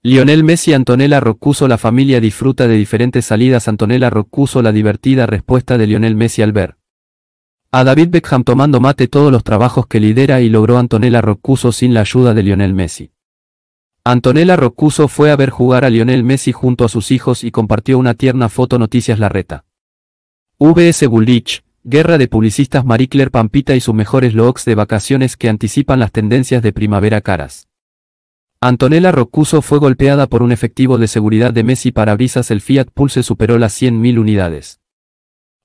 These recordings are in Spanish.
Lionel Messi Antonella Roccuso La familia disfruta de diferentes salidas Antonella Roccuso La divertida respuesta de Lionel Messi al ver a David Beckham tomando mate todos los trabajos que lidera y logró Antonella Roccuso sin la ayuda de Lionel Messi. Antonella Roccuso fue a ver jugar a Lionel Messi junto a sus hijos y compartió una tierna foto Noticias La Reta. VS Bullich, guerra de publicistas Marie Claire Pampita y sus mejores logs de vacaciones que anticipan las tendencias de primavera caras. Antonella Roccuso fue golpeada por un efectivo de seguridad de Messi para brisas el Fiat Pulse superó las 100.000 unidades.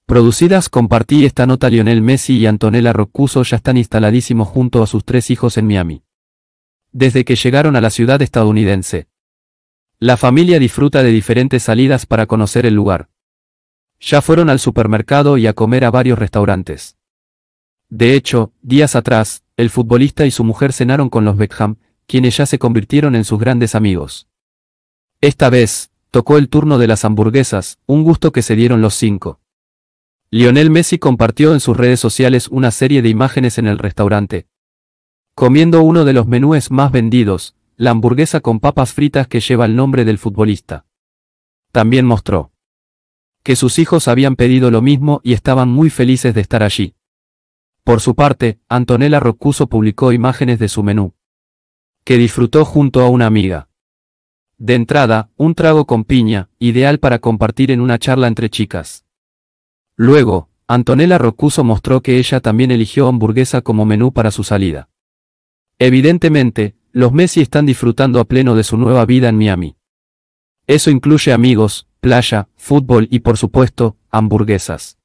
Producidas compartí esta nota Lionel Messi y Antonella Roccuso ya están instaladísimos junto a sus tres hijos en Miami. Desde que llegaron a la ciudad estadounidense. La familia disfruta de diferentes salidas para conocer el lugar. Ya fueron al supermercado y a comer a varios restaurantes. De hecho, días atrás, el futbolista y su mujer cenaron con los Beckham, quienes ya se convirtieron en sus grandes amigos. Esta vez, tocó el turno de las hamburguesas, un gusto que se dieron los cinco. Lionel Messi compartió en sus redes sociales una serie de imágenes en el restaurante. Comiendo uno de los menúes más vendidos, la hamburguesa con papas fritas que lleva el nombre del futbolista. También mostró que sus hijos habían pedido lo mismo y estaban muy felices de estar allí. Por su parte, Antonella Roccuso publicó imágenes de su menú que disfrutó junto a una amiga. De entrada, un trago con piña, ideal para compartir en una charla entre chicas. Luego, Antonella Rocuso mostró que ella también eligió hamburguesa como menú para su salida. Evidentemente, los Messi están disfrutando a pleno de su nueva vida en Miami. Eso incluye amigos, playa, fútbol y por supuesto, hamburguesas.